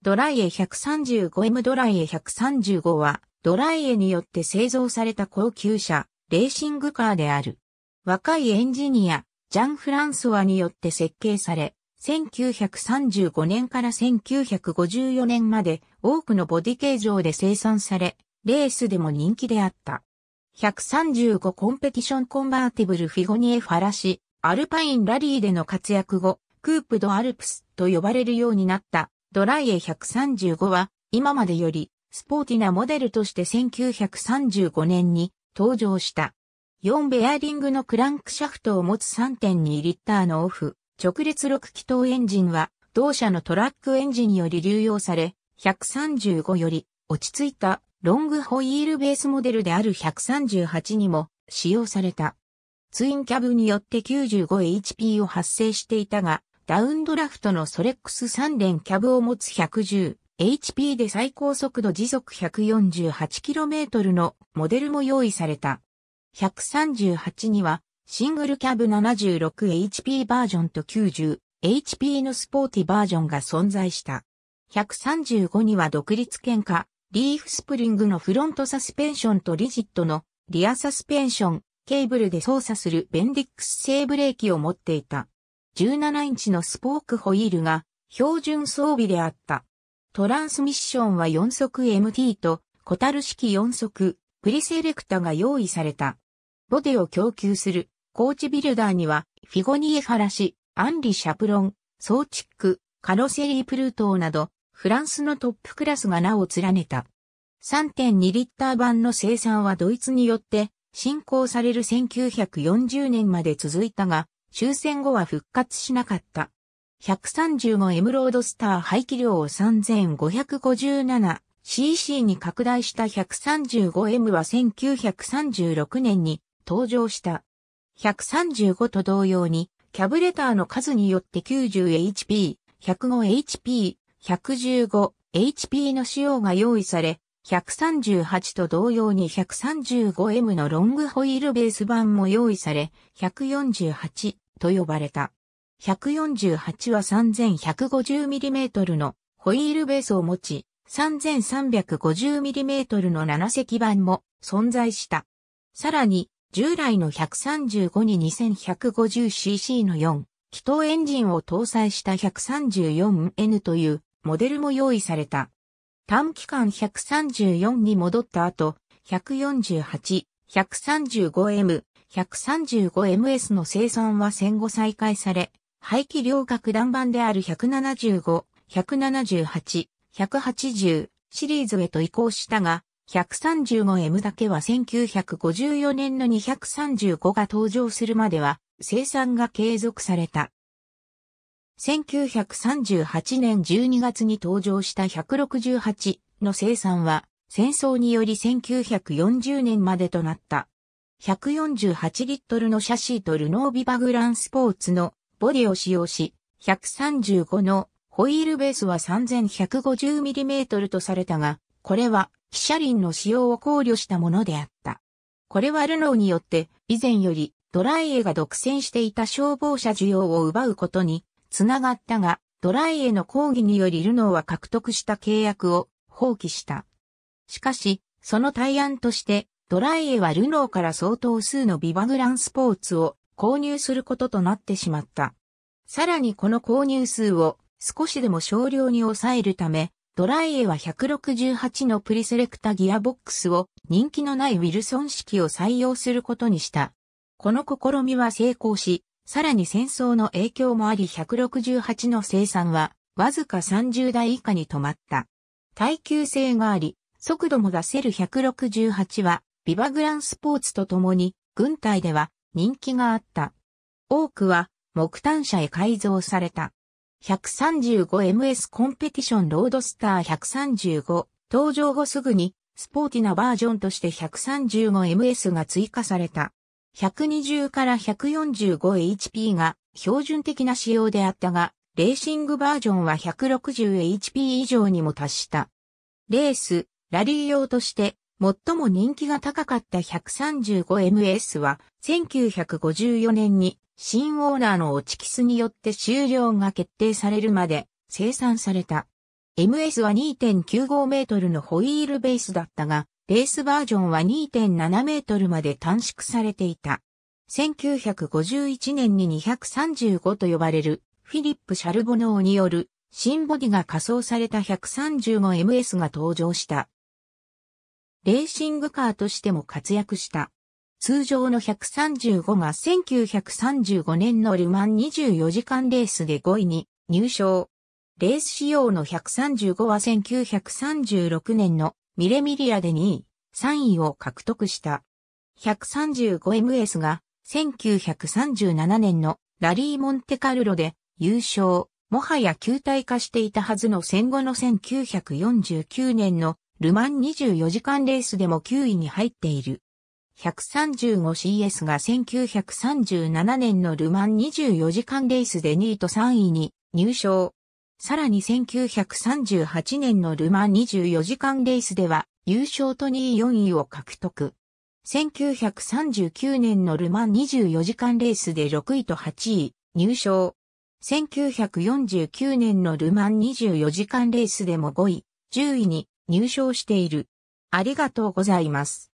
ドライエ 135M ドライエ135は、ドライエによって製造された高級車、レーシングカーである。若いエンジニア、ジャン・フランソワによって設計され、1935年から1954年まで多くのボディ形状で生産され、レースでも人気であった。135コンペティションコンバーティブルフィゴニエファラシ、アルパインラリーでの活躍後、クープドアルプスと呼ばれるようになったドライエ135は、今までより、スポーティなモデルとして1935年に登場した。4ベアリングのクランクシャフトを持つ3.2リッターのオフ、直列6気筒エンジンは、同社のトラックエンジンより流用され、135より落ち着いたロングホイールベースモデルである138にも使用された。ツインキャブによって 95HP を発生していたが、ダウンドラフトのソレックス3連キャブを持つ 110HP で最高速度時速 148km のモデルも用意された。138にはシングルキャブ 76HP バージョンと 90HP のスポーティバージョンが存在した。135には独立喧嘩、リーフスプリングのフロントサスペンションとリジットのリアサスペンション、ケーブルで操作するベンディックス製ブレーキを持っていた。17インチのスポークホイールが標準装備であった。トランスミッションは4速 MT とコタル式4速プリセレクタが用意された。ボデを供給するコーチビルダーにはフィゴニエファラシ、アンリ・シャプロン、ソーチック、カロセリー・プルートーなどフランスのトップクラスが名を連ねた。3.2リッター版の生産はドイツによって進行される1940年まで続いたが、終戦後は復活しなかった。135エムロードスター排気量を 3557cc に拡大した 135M は1936年に登場した。135と同様に、キャブレターの数によって 90HP、105HP、115HP の仕様が用意され、138と同様に 135M のロングホイールベース版も用意され、148、と呼ばれた。148は 3150mm のホイールベースを持ち、3350mm の7隻版も存在した。さらに、従来の135に 2150cc の4、気筒エンジンを搭載した 134N というモデルも用意された。短期間134に戻った後、148、135M、135ms の生産は戦後再開され、排気量格段版である175、178、180シリーズへと移行したが、135M だけは1954年の235が登場するまでは生産が継続された。1938年12月に登場した168の生産は戦争により1940年までとなった。148リットルのシャシーとルノービバグランスポーツのボディを使用し、135のホイールベースは 3150mm とされたが、これは汽車輪の使用を考慮したものであった。これはルノーによって以前よりドライエが独占していた消防車需要を奪うことにつながったが、ドライエの抗議によりルノーは獲得した契約を放棄した。しかし、その対案としてドライエはルノーから相当数のビバグランスポーツを購入することとなってしまった。さらにこの購入数を少しでも少量に抑えるため、ドライエは168のプリセレクタギアボックスを人気のないウィルソン式を採用することにした。この試みは成功し、さらに戦争の影響もあり168の生産はわずか30台以下に止まった。耐久性があり、速度も出せる168はビバグランスポーツと共に、軍隊では人気があった。多くは木炭車へ改造された。135ms コンペティションロードスター135登場後すぐにスポーティなバージョンとして 135ms が追加された。120から 145HP が標準的な仕様であったが、レーシングバージョンは 160HP 以上にも達した。レース、ラリー用として最も人気が高かった 135ms は1954年に新オーナーのオチキスによって終了が決定されるまで生産された。MS は2.95メートルのホイールベースだったが、レースバージョンは2.7メートルまで短縮されていた。1951年に235と呼ばれるフィリップ・シャルボノーによる新ボディが仮装された 135ms が登場した。レーシングカーとしても活躍した。通常の135が1935年のルマン24時間レースで5位に入賞。レース仕様の135は1936年のミレミリアで2位、3位を獲得した。135ms が1937年のラリー・モンテカルロで優勝、もはや球体化していたはずの戦後の1949年のルマン24時間レースでも9位に入っている。135CS が1937年のルマン24時間レースで2位と3位に入賞。さらに1938年のルマン24時間レースでは優勝と2位4位を獲得。1939年のルマン24時間レースで6位と8位入賞。1949年のルマン24時間レースでも5位、10位に入賞している。ありがとうございます。